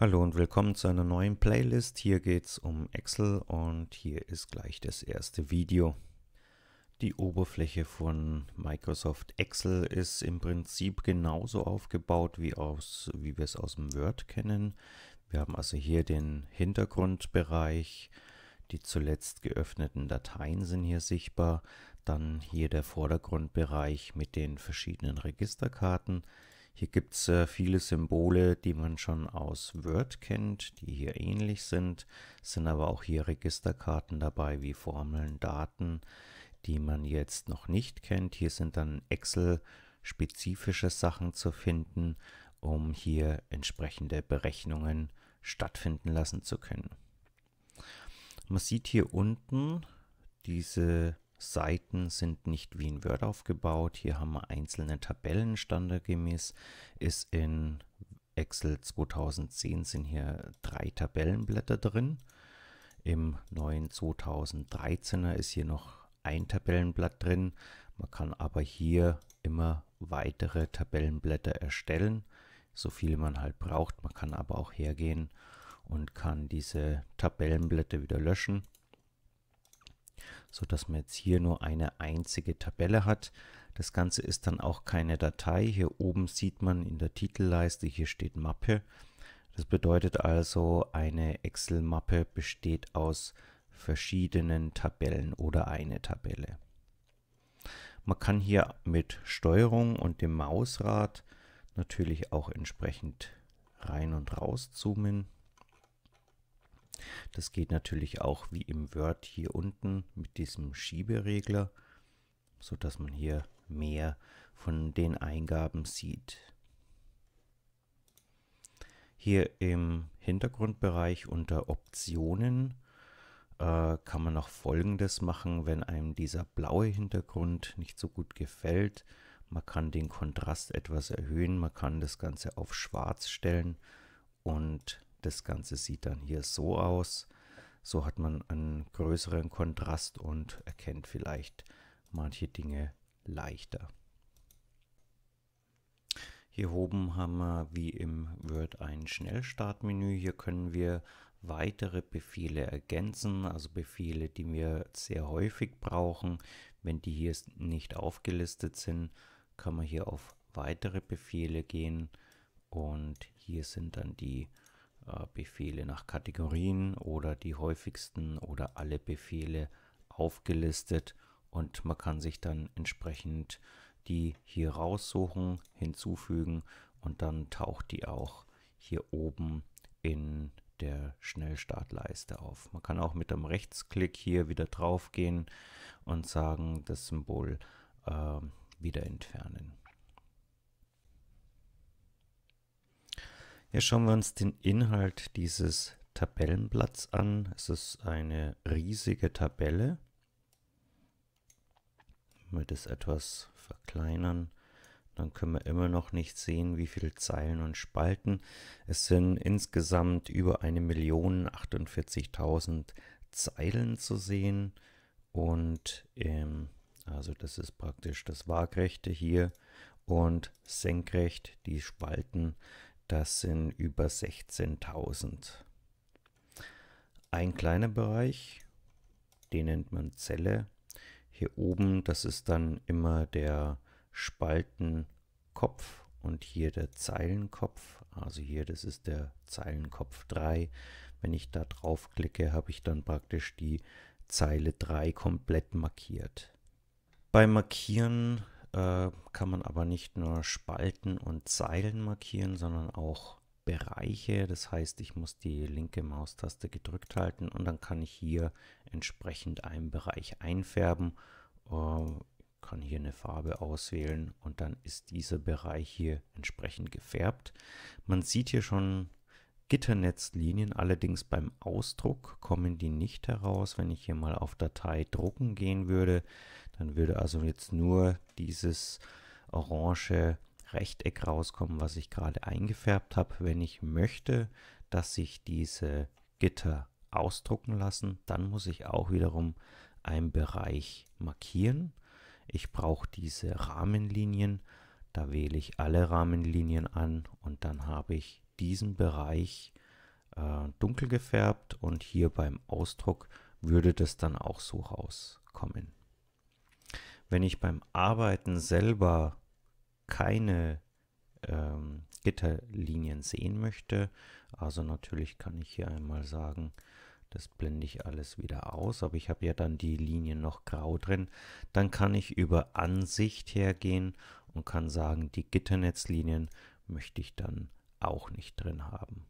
Hallo und willkommen zu einer neuen Playlist. Hier geht es um Excel und hier ist gleich das erste Video. Die Oberfläche von Microsoft Excel ist im Prinzip genauso aufgebaut, wie, aus, wie wir es aus dem Word kennen. Wir haben also hier den Hintergrundbereich, die zuletzt geöffneten Dateien sind hier sichtbar, dann hier der Vordergrundbereich mit den verschiedenen Registerkarten, hier gibt es äh, viele Symbole, die man schon aus Word kennt, die hier ähnlich sind, es sind aber auch hier Registerkarten dabei, wie Formeln, Daten, die man jetzt noch nicht kennt. Hier sind dann Excel-spezifische Sachen zu finden, um hier entsprechende Berechnungen stattfinden lassen zu können. Man sieht hier unten diese Seiten sind nicht wie in Word aufgebaut. Hier haben wir einzelne Tabellen standardgemäß. Ist in Excel 2010 sind hier drei Tabellenblätter drin. Im neuen 2013er ist hier noch ein Tabellenblatt drin. Man kann aber hier immer weitere Tabellenblätter erstellen, so viele man halt braucht. Man kann aber auch hergehen und kann diese Tabellenblätter wieder löschen so dass man jetzt hier nur eine einzige Tabelle hat. Das Ganze ist dann auch keine Datei. Hier oben sieht man in der Titelleiste, hier steht Mappe. Das bedeutet also, eine Excel-Mappe besteht aus verschiedenen Tabellen oder eine Tabelle. Man kann hier mit Steuerung und dem Mausrad natürlich auch entsprechend rein und raus zoomen. Das geht natürlich auch wie im Word hier unten mit diesem Schieberegler, so dass man hier mehr von den Eingaben sieht. Hier im Hintergrundbereich unter Optionen äh, kann man noch Folgendes machen, wenn einem dieser blaue Hintergrund nicht so gut gefällt. Man kann den Kontrast etwas erhöhen, man kann das Ganze auf schwarz stellen und das Ganze sieht dann hier so aus. So hat man einen größeren Kontrast und erkennt vielleicht manche Dinge leichter. Hier oben haben wir wie im Word ein Schnellstartmenü. Hier können wir weitere Befehle ergänzen, also Befehle, die wir sehr häufig brauchen. Wenn die hier nicht aufgelistet sind, kann man hier auf weitere Befehle gehen und hier sind dann die äh, Befehle nach Kategorien oder die häufigsten oder alle Befehle aufgelistet und man kann sich dann entsprechend die hier raussuchen, hinzufügen und dann taucht die auch hier oben in der Schnellstartleiste auf. Man kann auch mit einem Rechtsklick hier wieder drauf gehen und sagen, das Symbol äh, wieder entfernen. Jetzt schauen wir uns den Inhalt dieses Tabellenblatts an. Es ist eine riesige Tabelle. Wenn wir das etwas verkleinern, dann können wir immer noch nicht sehen, wie viele Zeilen und Spalten. Es sind insgesamt über 1.048.000 Zeilen zu sehen. Und ähm, also das ist praktisch das Waagrechte hier und senkrecht die Spalten das sind über 16.000. Ein kleiner Bereich, den nennt man Zelle. Hier oben, das ist dann immer der Spaltenkopf und hier der Zeilenkopf. Also hier, das ist der Zeilenkopf 3. Wenn ich da drauf klicke, habe ich dann praktisch die Zeile 3 komplett markiert. Beim Markieren äh, kann man aber nicht nur Spalten und Zeilen markieren, sondern auch Bereiche. Das heißt, ich muss die linke Maustaste gedrückt halten und dann kann ich hier entsprechend einen Bereich einfärben. Äh, kann hier eine Farbe auswählen und dann ist dieser Bereich hier entsprechend gefärbt. Man sieht hier schon Gitternetzlinien, allerdings beim Ausdruck kommen die nicht heraus. Wenn ich hier mal auf Datei drucken gehen würde, dann würde also jetzt nur dieses orange Rechteck rauskommen, was ich gerade eingefärbt habe. Wenn ich möchte, dass sich diese Gitter ausdrucken lassen, dann muss ich auch wiederum einen Bereich markieren. Ich brauche diese Rahmenlinien. Da wähle ich alle Rahmenlinien an und dann habe ich diesen Bereich äh, dunkel gefärbt und hier beim Ausdruck würde das dann auch so rauskommen wenn ich beim Arbeiten selber keine ähm, Gitterlinien sehen möchte, also natürlich kann ich hier einmal sagen, das blende ich alles wieder aus, aber ich habe ja dann die Linien noch grau drin. Dann kann ich über Ansicht hergehen und kann sagen, die Gitternetzlinien möchte ich dann auch nicht drin haben.